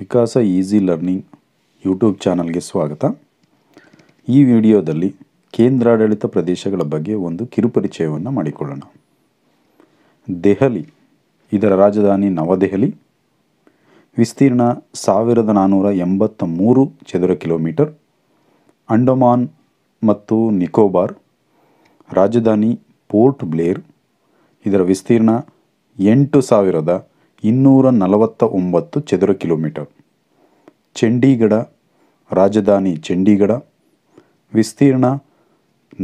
ವಿಕಾಸ easy learning YouTube ಚಾನಲ್ಗೆ ಸ್ವಾಗತ ಈ ವಿಡಿಯೋದಲ್ಲಿ ಕೇಂದ್ರಾಡಳಿತ ಪ್ರದೇಶಗಳ ಬಗ್ಗೆ ಒಂದು ಕಿರುಪರಿಚಯವನ್ನು ಮಾಡಿಕೊಳ್ಳೋಣ ದೆಹಲಿ ಇದರ ರಾಜಧಾನಿ ನವದೆಹಲಿ ವಿಸ್ತೀರ್ಣ ಸಾವಿರದ ನಾನ್ನೂರ ಎಂಬತ್ತ ಮೂರು ಚದರ ಕಿಲೋಮೀಟರ್ ಅಂಡಮಾನ್ ಮತ್ತು ನಿಕೋಬಾರ್ ರಾಜಧಾನಿ ಪೋರ್ಟ್ ಬ್ಲೇರ್ ಇದರ ವಿಸ್ತೀರ್ಣ ಎಂಟು ಸಾವಿರದ ಇನ್ನೂರ ನಲವತ್ತ ಒಂಬತ್ತು ಚದರ ಕಿಲೋಮೀಟರ್ ಚಂಡೀಗಢ ರಾಜಧಾನಿ ಚಂಡೀಗಢ ವಿಸ್ತೀರ್ಣ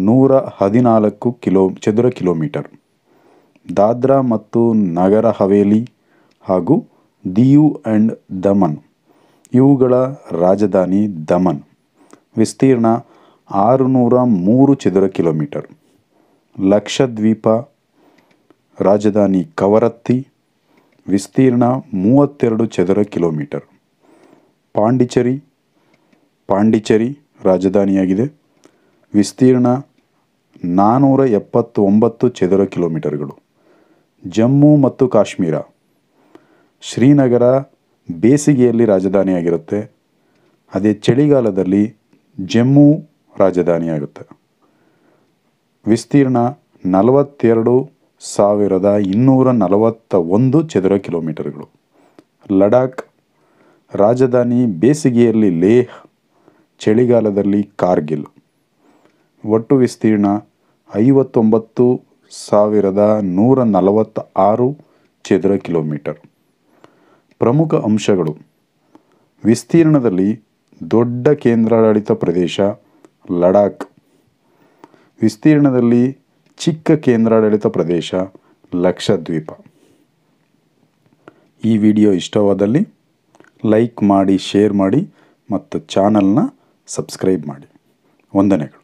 ನೂರ ಹದಿನಾಲ್ಕು ಕಿಲೋ ಚದರ ಕಿಲೋಮೀಟರ್ ದಾದ್ರಾ ಮತ್ತು ನಗರ ಹವೇಲಿ ಹಾಗೂ ದಿಯು ಆ್ಯಂಡ್ ದಮನ್ ಇವುಗಳ ರಾಜಧಾನಿ ದಮನ್ ವಿಸ್ತೀರ್ಣ ಆರುನೂರ ಮೂರು ಚದರ ಕಿಲೋಮೀಟರ್ ಲಕ್ಷದ್ವೀಪ ರಾಜಧಾನಿ ಕವರತ್ತಿ ವಿಸ್ತೀರ್ಣ ಮೂವತ್ತೆರಡು ಚದರ ಕಿಲೋಮೀಟರ್ ಪಾಂಡಿಚೇರಿ ಪಾಂಡಿಚೆರಿ ರಾಜಧಾನಿಯಾಗಿದೆ ವಿಸ್ತೀರ್ಣ ನಾನ್ನೂರ ಎಪ್ಪತ್ತೊಂಬತ್ತು ಚದರ ಕಿಲೋಮೀಟರ್ಗಳು ಜಮ್ಮು ಮತ್ತು ಕಾಶ್ಮೀರ ಶ್ರೀನಗರ ಬೇಸಿಗೆಯಲ್ಲಿ ರಾಜಧಾನಿಯಾಗಿರುತ್ತೆ ಅದೇ ಚಳಿಗಾಲದಲ್ಲಿ ಜಮ್ಮು ರಾಜಧಾನಿಯಾಗುತ್ತೆ ವಿಸ್ತೀರ್ಣ ನಲವತ್ತೆರಡು ಸಾವಿರದ ಇನ್ನೂರ ನಲವತ್ತ ಒಂದು ಚದರ ಕಿಲೋಮೀಟರ್ಗಳು ಲಡಾಖ್ ರಾಜಧಾನಿ ಬೇಸಿಗೆಯಲ್ಲಿ ಲೇಹ್ ಚಳಿಗಾಲದಲ್ಲಿ ಕಾರ್ಗಿಲ್ ಒಟ್ಟು ವಿಸ್ತೀರ್ಣ ಐವತ್ತೊಂಬತ್ತು ಸಾವಿರದ ನೂರ ನಲವತ್ತ ಆರು ಚದರ ಕಿಲೋಮೀಟರ್ ಪ್ರಮುಖ ಅಂಶಗಳು ವಿಸ್ತೀರ್ಣದಲ್ಲಿ ದೊಡ್ಡ ಕೇಂದ್ರಾಡಳಿತ ಪ್ರದೇಶ ಲಡಾಖ್ ವಿಸ್ತೀರ್ಣದಲ್ಲಿ ಚಿಕ್ಕ ಕೇಂದ್ರಾಡಳಿತ ಪ್ರದೇಶ ಲಕ್ಷದ್ವೀಪ ಈ ವಿಡಿಯೋ ಇಷ್ಟವಾದಲ್ಲಿ ಲೈಕ್ ಮಾಡಿ ಶೇರ್ ಮಾಡಿ ಮತ್ತು ಚಾನಲ್ನ ಸಬ್ಸ್ಕ್ರೈಬ್ ಮಾಡಿ ವಂದನೆಗಳು